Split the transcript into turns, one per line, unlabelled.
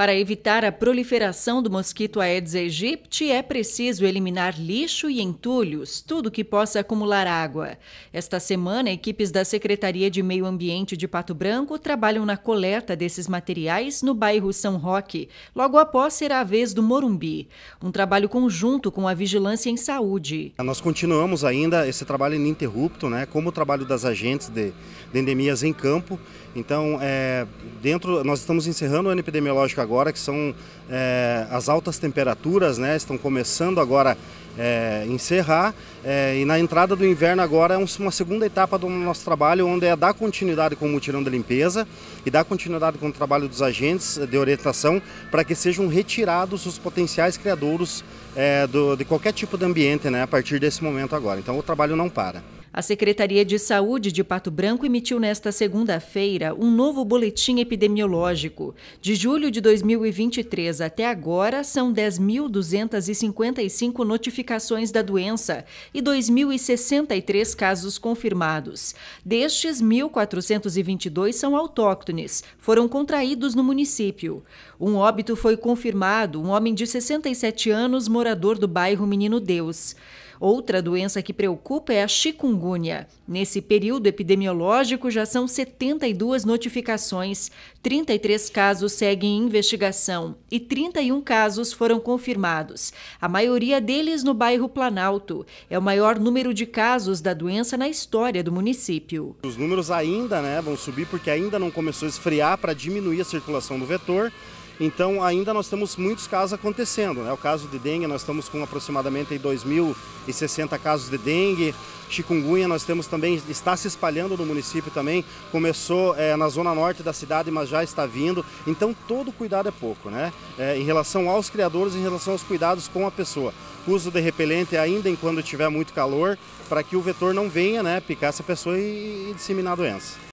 Para evitar a proliferação do mosquito Aedes aegypti, é preciso eliminar lixo e entulhos, tudo que possa acumular água. Esta semana, equipes da Secretaria de Meio Ambiente de Pato Branco trabalham na coleta desses materiais no bairro São Roque. Logo após será a vez do Morumbi, um trabalho conjunto com a Vigilância em Saúde.
Nós continuamos ainda esse trabalho ininterrupto, né, como o trabalho das agentes de, de endemias em campo. Então, é, dentro nós estamos encerrando o ano epidemiológico agora agora, que são é, as altas temperaturas, né? Estão começando agora é, encerrar. É, e na entrada do inverno agora é uma segunda etapa do nosso trabalho, onde é dar continuidade com o mutirão de limpeza e dar continuidade com o trabalho dos agentes de orientação para que sejam retirados os potenciais criadouros é, do, de qualquer tipo de ambiente né, a partir desse momento agora. Então o trabalho não para.
A Secretaria de Saúde de Pato Branco emitiu nesta segunda-feira um novo boletim epidemiológico. De julho de 2023 até agora, são 10.255 notificações da doença e 2.063 casos confirmados. Destes, 1.422 são autóctones, foram contraídos no município. Um óbito foi confirmado, um homem de 67 anos, morador do bairro Menino Deus. Outra doença que preocupa é a chikungunya. Nesse período epidemiológico, já são 72 notificações, 33 casos seguem investigação e 31 casos foram confirmados, a maioria deles no bairro Planalto. É o maior número de casos da doença na história do município. Os números ainda né, vão subir porque ainda não começou a esfriar para diminuir a circulação do vetor.
Então ainda nós temos muitos casos acontecendo. Né? O caso de dengue, nós estamos com aproximadamente 2.060 casos de dengue. Chikungunya, nós temos também, está se espalhando no município também. Começou é, na zona norte da cidade, mas já está vindo. Então todo cuidado é pouco, né? É, em relação aos criadores, em relação aos cuidados com a pessoa. Uso de repelente ainda em quando tiver muito calor, para que o vetor não venha né, picar essa pessoa e, e disseminar a doença.